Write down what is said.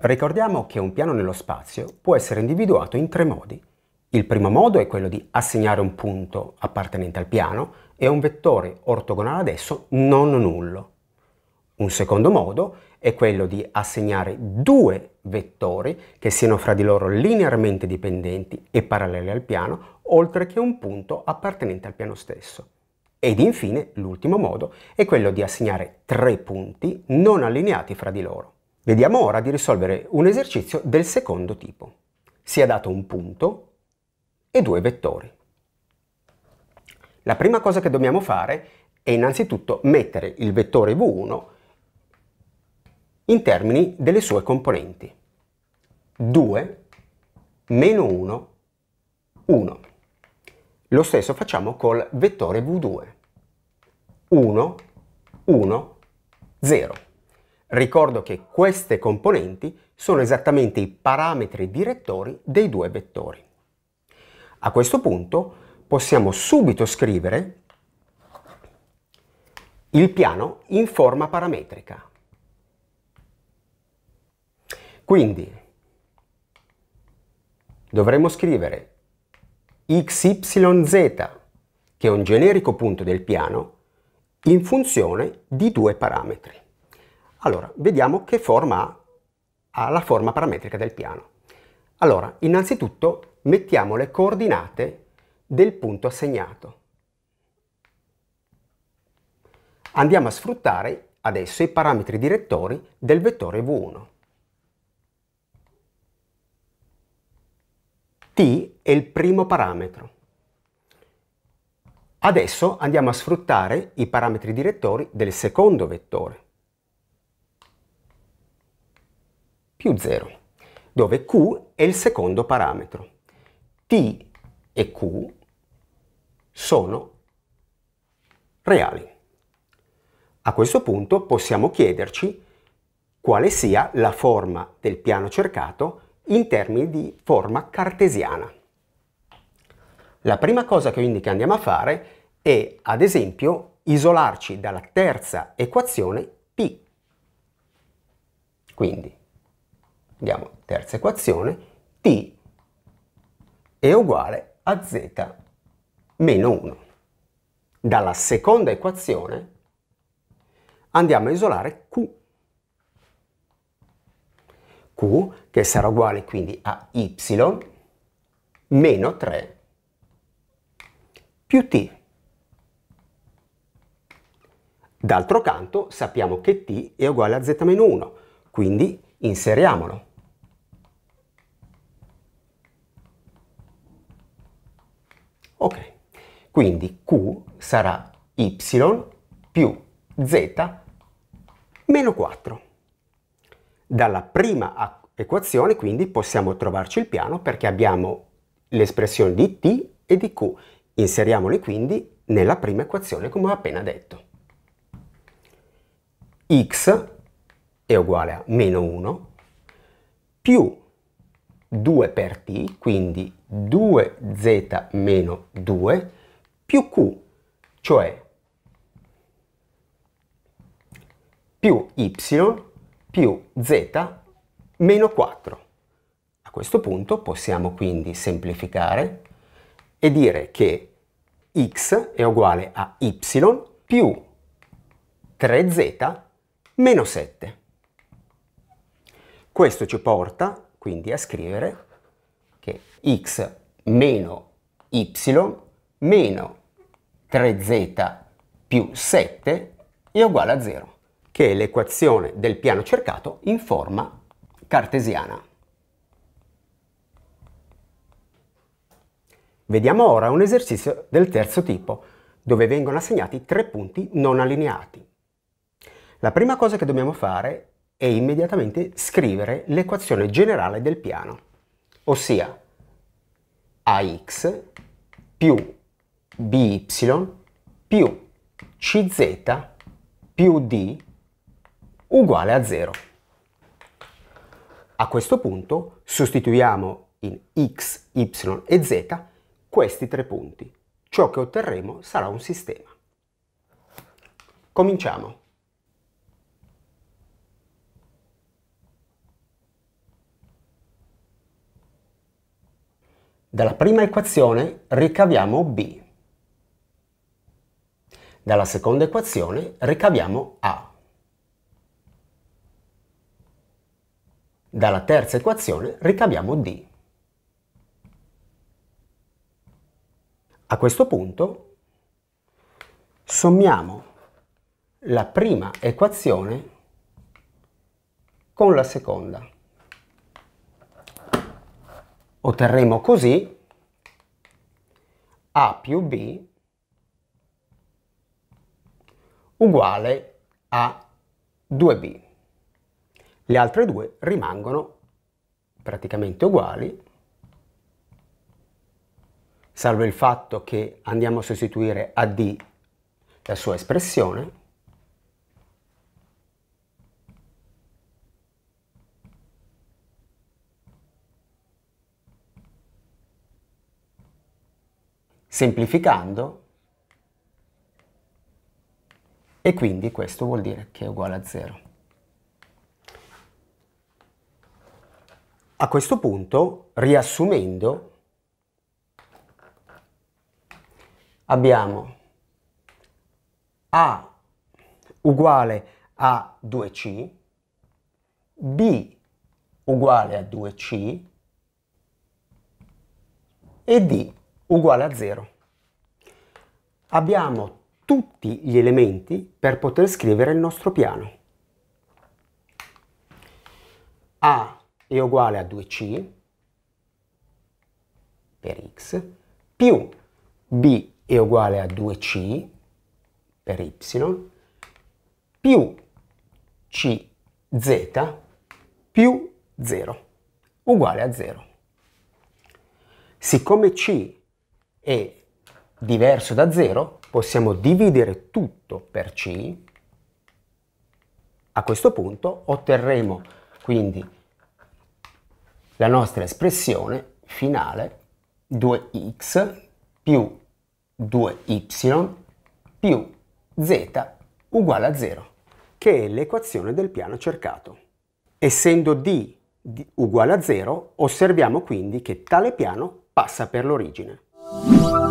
Ricordiamo che un piano nello spazio può essere individuato in tre modi. Il primo modo è quello di assegnare un punto appartenente al piano e un vettore ortogonale ad esso non nullo. Un secondo modo è quello di assegnare due vettori che siano fra di loro linearmente dipendenti e paralleli al piano, oltre che un punto appartenente al piano stesso. Ed infine, l'ultimo modo è quello di assegnare tre punti non allineati fra di loro. Vediamo ora di risolvere un esercizio del secondo tipo. Si è dato un punto e due vettori. La prima cosa che dobbiamo fare è innanzitutto mettere il vettore v1 in termini delle sue componenti. 2, meno 1, 1. Lo stesso facciamo col vettore v2. 1, 1, 0. Ricordo che queste componenti sono esattamente i parametri direttori dei due vettori. A questo punto possiamo subito scrivere il piano in forma parametrica. Quindi dovremo scrivere xyz, che è un generico punto del piano, in funzione di due parametri. Allora, vediamo che forma ha la forma parametrica del piano. Allora, innanzitutto mettiamo le coordinate del punto assegnato. Andiamo a sfruttare adesso i parametri direttori del vettore V1. T è il primo parametro. Adesso andiamo a sfruttare i parametri direttori del secondo vettore. più 0, dove Q è il secondo parametro. T e Q sono reali. A questo punto possiamo chiederci quale sia la forma del piano cercato in termini di forma cartesiana. La prima cosa che quindi andiamo a fare è, ad esempio, isolarci dalla terza equazione P. Quindi Andiamo, terza equazione, t è uguale a z meno 1. Dalla seconda equazione andiamo a isolare q. q che sarà uguale quindi a y meno 3 più t. D'altro canto sappiamo che t è uguale a z meno 1, quindi inseriamolo. Ok, quindi Q sarà y più z meno 4. Dalla prima equazione quindi possiamo trovarci il piano perché abbiamo l'espressione di t e di q. Inseriamoli quindi nella prima equazione come ho appena detto. x è uguale a meno 1 più 2 per t, quindi 2z meno 2 più q, cioè più y più z meno 4. A questo punto possiamo quindi semplificare e dire che x è uguale a y più 3z meno 7. Questo ci porta quindi a scrivere che x meno y meno 3z più 7 è uguale a 0, che è l'equazione del piano cercato in forma cartesiana. Vediamo ora un esercizio del terzo tipo, dove vengono assegnati tre punti non allineati. La prima cosa che dobbiamo fare e immediatamente scrivere l'equazione generale del piano, ossia ax più by più cz più d uguale a 0. A questo punto sostituiamo in x, y e z questi tre punti. Ciò che otterremo sarà un sistema. Cominciamo. Dalla prima equazione ricaviamo B. Dalla seconda equazione ricaviamo A. Dalla terza equazione ricaviamo D. A questo punto sommiamo la prima equazione con la seconda. Otterremo così A più B uguale a 2B. Le altre due rimangono praticamente uguali, salvo il fatto che andiamo a sostituire a D la sua espressione, semplificando e quindi questo vuol dire che è uguale a 0. A questo punto, riassumendo, abbiamo A uguale a 2C, B uguale a 2C e D uguale a 0. Abbiamo tutti gli elementi per poter scrivere il nostro piano. A è uguale a 2C per x più B è uguale a 2C per y più CZ più 0 uguale a 0. Siccome C e diverso da 0 possiamo dividere tutto per C. A questo punto otterremo quindi la nostra espressione finale 2x più 2y più z uguale a 0, che è l'equazione del piano cercato. Essendo d uguale a 0, osserviamo quindi che tale piano passa per l'origine. Oh. you.